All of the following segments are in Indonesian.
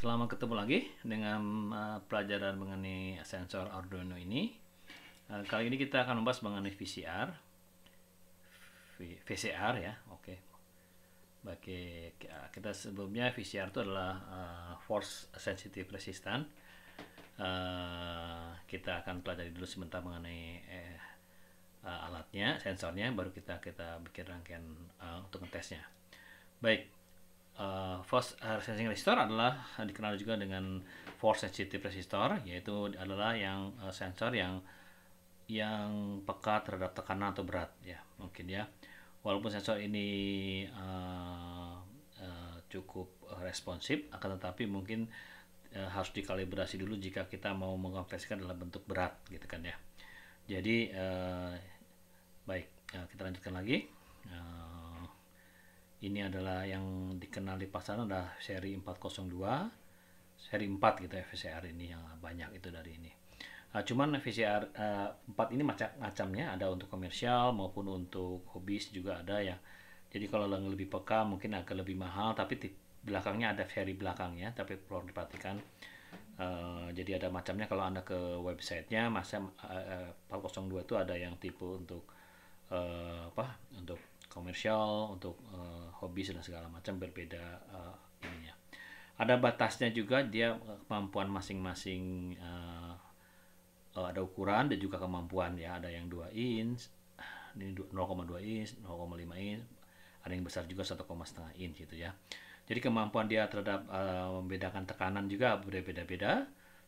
Selamat ketemu lagi dengan uh, pelajaran mengenai sensor Arduino ini. Uh, kali ini kita akan membahas mengenai VCR. V VCR ya, oke. Okay. Bagi uh, kita sebelumnya VCR itu adalah uh, force sensitive resistant. Uh, kita akan pelajari dulu sebentar mengenai eh, uh, alatnya, sensornya, baru kita kita bikin rangkaian uh, untuk ngetesnya. Baik, uh, eh, force sensing resistor adalah dikenal juga dengan force sensitive resistor yaitu adalah yang uh, sensor yang yang peka terhadap tekanan atau berat ya mungkin ya walaupun sensor ini uh, uh, cukup responsif akan tetapi mungkin uh, harus dikalibrasi dulu jika kita mau mengkonversikan dalam bentuk berat gitu kan ya jadi uh, baik uh, kita lanjutkan lagi uh, ini adalah yang dikenal di pasaran adalah seri 402 seri 4 gitu ya, VCR ini yang banyak itu dari ini nah, cuman VCR uh, ah, 4 ini macam-macamnya ada untuk komersial maupun untuk hobi juga ada ya jadi kalau yang lebih peka mungkin agak lebih mahal tapi di belakangnya ada seri belakangnya tapi perlu diperhatikan Uh, jadi ada macamnya kalau anda ke websitenya masa uh, uh, 402 itu ada yang tipe untuk uh, apa untuk komersial untuk uh, hobi dan segala macam berbeda uh, ininya ada batasnya juga dia eh, kemampuan masing-masing uh, uh, ada ukuran dan juga kemampuan ya ada yang 2 inch ini 0,2 inch 0,5 inch ada yang besar juga 1,5 inch gitu ya jadi kemampuan dia terhadap uh, membedakan tekanan juga berbeda-beda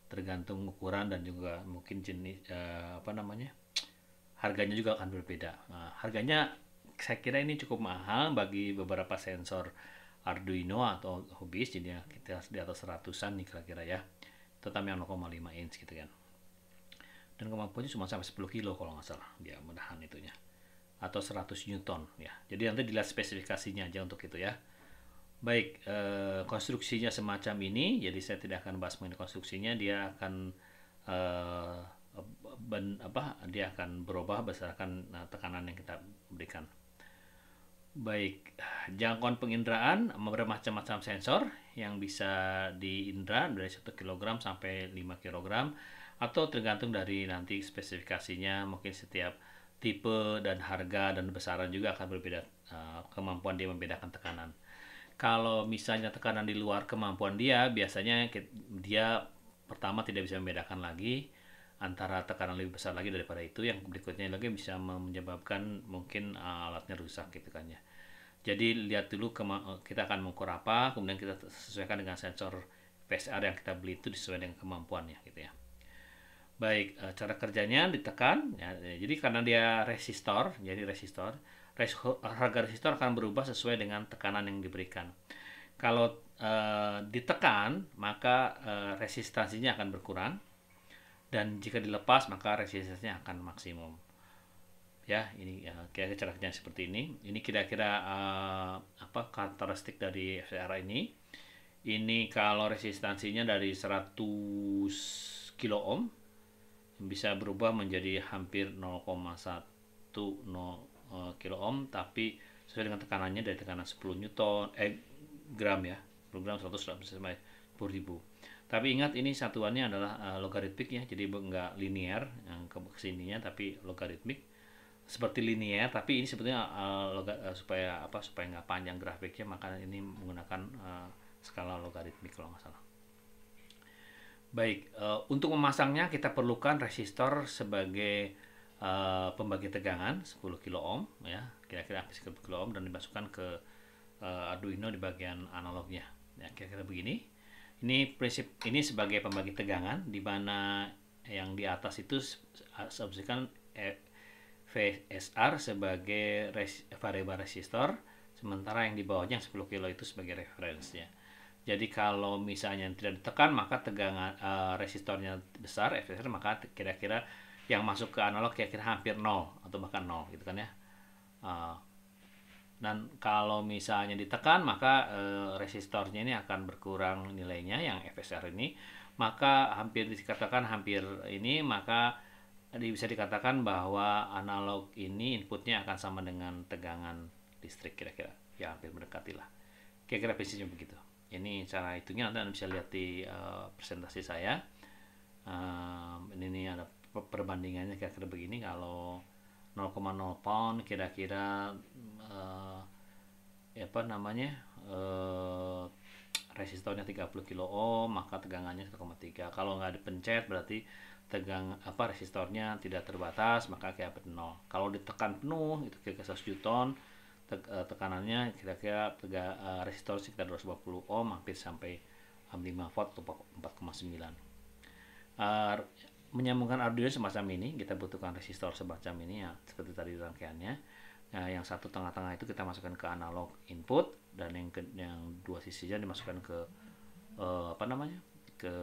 tergantung ukuran dan juga mungkin jenis uh, apa namanya harganya juga akan berbeda nah, harganya saya kira ini cukup mahal bagi beberapa sensor Arduino atau hobis jadi kita di atas ratusan nih kira-kira ya tetap yang 0,5 inch gitu kan dan kemampuannya cuma sampai 10 kilo kalau nggak salah dia ya, menahan itunya atau 100 newton ya jadi nanti dilihat spesifikasinya aja untuk itu ya baik eh, konstruksinya semacam ini jadi saya tidak akan bahas mengenai konstruksinya dia akan eh, ben, apa dia akan berubah berdasarkan eh, tekanan yang kita berikan Baik, jangkauan penginderaan bermacam-macam sensor yang bisa diindra dari 1 kg sampai 5 kg atau tergantung dari nanti spesifikasinya mungkin setiap tipe dan harga dan besaran juga akan berbeda eh, kemampuan dia membedakan tekanan. Kalau misalnya tekanan di luar kemampuan dia, biasanya dia pertama tidak bisa membedakan lagi antara tekanan lebih besar lagi daripada itu yang berikutnya lagi bisa menyebabkan mungkin ah, alatnya rusak gitu kan ya jadi lihat dulu eh, kita akan mengukur apa kemudian kita sesuaikan dengan sensor PSR yang kita beli itu sesuai dengan kemampuannya gitu ya baik eh, cara kerjanya ditekan ya, eh, jadi karena dia resistor jadi resistor res harga resistor akan berubah sesuai dengan tekanan yang diberikan kalau uh, ditekan maka uh, resistansinya akan berkurang dan jika dilepas maka resistensinya akan maksimum ya ini ya, kira-kira cerahnya seperti ini ini kira-kira uh, apa karakteristik dari FCR ini ini kalau resistansinya dari 100 kilo ohm bisa berubah menjadi hampir 0,10 eh, kilo ohm tapi sesuai dengan tekanannya dari tekanan 10 newton eh gram ya program gram 100 sampai 10 ribu tapi ingat ini satuannya adalah uh, logaritmik ya, jadi nggak linear yang ke kesininya tapi logaritmik seperti linear tapi ini sebetulnya uh, uh, supaya apa supaya nggak panjang grafiknya maka ini menggunakan uh, skala logaritmik kalau nggak salah. Baik, uh, untuk memasangnya kita perlukan resistor sebagai uh, pembagi tegangan 10 kilo ohm ya, kira-kira habis -kira 10 kilo ohm dan dimasukkan ke uh, Arduino di bagian analognya. Ya, kira-kira begini. Ini prinsip ini sebagai pembagi tegangan di mana yang di atas itu asumsikan eh, VSR sebagai res, variabel resistor, sementara yang di bawahnya yang 10 kilo itu sebagai referensinya. Jadi kalau misalnya tidak ditekan maka tegangan uh, resistornya besar, FSR maka kira-kira yang masuk ke analog kira-kira hampir nol atau bahkan nol gitu kan ya. Uh, dan kalau misalnya ditekan maka e, resistornya ini akan berkurang nilainya yang FSR ini maka hampir dikatakan hampir ini maka bisa dikatakan bahwa analog ini inputnya akan sama dengan tegangan listrik kira-kira ya hampir mendekati lah kira-kira prinsipnya begitu ini cara hitungnya nanti anda bisa lihat di uh, presentasi saya ini, ini ada perbandingannya kira-kira begini kalau 0,0 pound kira-kira uh, ya apa namanya uh, eh, resistornya 30 kilo ohm maka tegangannya 1,3 kalau nggak dipencet berarti tegang apa resistornya tidak terbatas maka kayak 0 kalau ditekan penuh itu kira-kira 100 juton te eh, tekanannya kira-kira tega, uh, resistor sekitar 250 ohm hampir sampai 5 volt atau 4,9 uh, menyambungkan Arduino semacam ini kita butuhkan resistor semacam ini ya seperti tadi rangkaiannya nah, yang satu tengah-tengah itu kita masukkan ke analog input dan yang ke, yang dua sisinya dimasukkan ke uh, apa namanya ke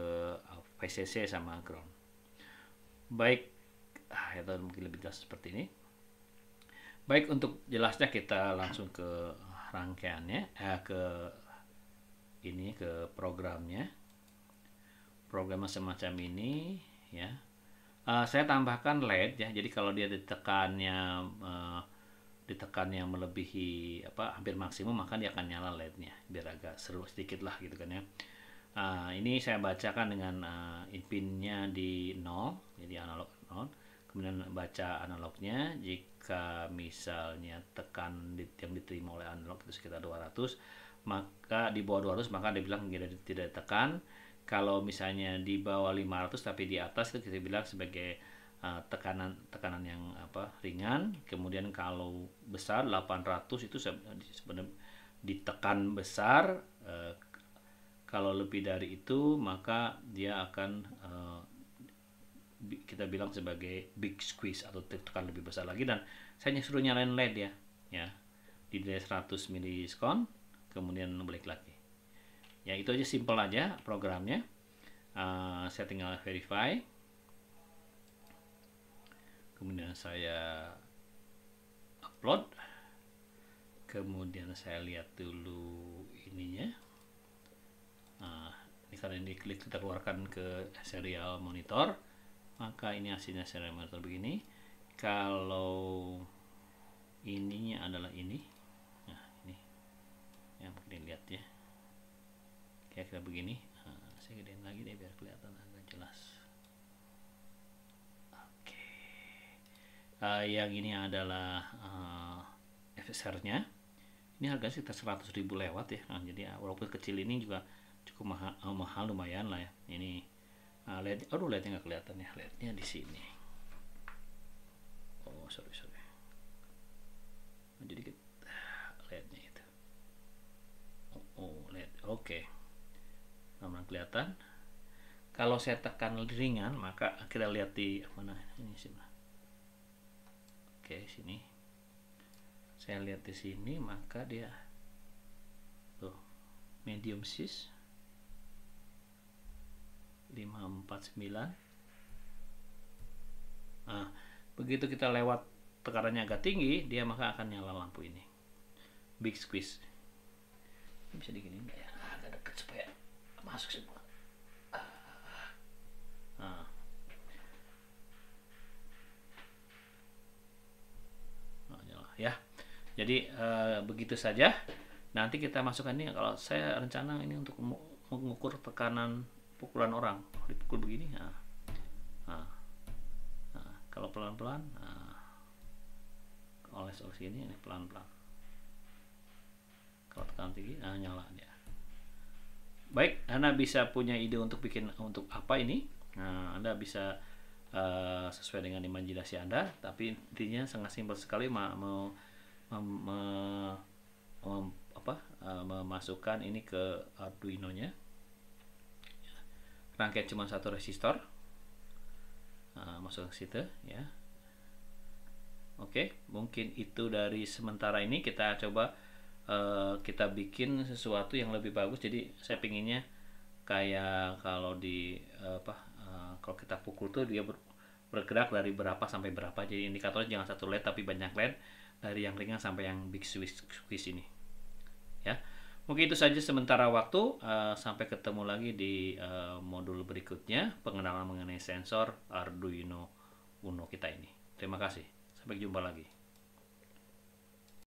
eh, VCC sama ground baik ah, ya mungkin lebih jelas seperti ini baik untuk jelasnya kita langsung ke rangkaiannya eh, ke ini ke programnya program semacam ini ya uh, saya tambahkan led ya jadi kalau dia ditekannya uh, ditekannya melebihi apa hampir maksimum maka dia akan nyala lednya biar agak seru sedikit lah gitu kan ya uh, ini saya bacakan dengan uh, inpinnya di nol jadi analog 0 kemudian baca analognya jika misalnya tekan di, yang diterima oleh analog itu sekitar 200 maka di bawah 200 maka dia bilang tidak, tidak tekan kalau misalnya di bawah 500 tapi di atas itu kan kita bilang sebagai uh, tekanan tekanan yang apa ringan kemudian kalau besar 800 itu sebenarnya ditekan besar uh, kalau lebih dari itu maka dia akan uh, kita bilang sebagai big squeeze atau tekan lebih besar lagi dan saya nyusul nyalain led ya ya di 100 mili kemudian balik lagi ya itu aja simple aja programnya uh, saya tinggal verify kemudian saya upload kemudian saya lihat dulu ininya nah, ini karena ini klik kita keluarkan ke serial monitor maka ini hasilnya serial monitor begini kalau ininya adalah ini gini nah, saya gedein lagi deh biar kelihatan agak jelas oke okay. uh, eh, yang ini adalah uh, eh, FSR nya ini harga sekitar 100 ribu lewat ya nah, jadi eh, walaupun kecil ini juga cukup mahal, uh, mahal lumayan lah ya ini uh, LED aduh LED nggak kelihatan ya LED nya di sini oh sorry sorry jadi kita ah, nya itu oh, oh LED oke okay sama kelihatan kalau saya tekan ringan maka kita lihat di mana ini sini oke sini saya lihat di sini maka dia tuh medium sis 549 nah begitu kita lewat tekanannya agak tinggi dia maka akan nyala lampu ini big squeeze ini bisa digini nggak ya agak dekat supaya masuk semua ah. nah. Nah, ya jadi e, begitu saja nanti kita masukkan ini kalau saya rencana ini untuk mengukur tekanan pukulan orang dipukul begini nah, nah, nah kalau pelan-pelan nah, oles oles ini ini pelan-pelan kalau tekanan tinggi nah nyala dia Baik, Anda bisa punya ide untuk bikin untuk apa ini. Nah, Anda bisa uh, sesuai dengan imajinasi Anda, tapi intinya sangat simpel sekali mau mau apa uh, memasukkan ini ke Arduino-nya. rangkaian cuma satu resistor. uh, masuk ke situ ya. Oke, mungkin itu dari sementara ini kita coba Eh, kita bikin sesuatu yang lebih bagus jadi saya pinginnya kayak kalau di eh, apa eh, kalau kita pukul tuh dia bergerak dari berapa sampai berapa jadi indikatornya jangan satu led tapi banyak led dari yang ringan sampai yang big switch switch ini ya mungkin itu saja sementara waktu sampai ketemu lagi di modul berikutnya pengenalan mengenai sensor Arduino Uno kita ini terima kasih sampai jumpa lagi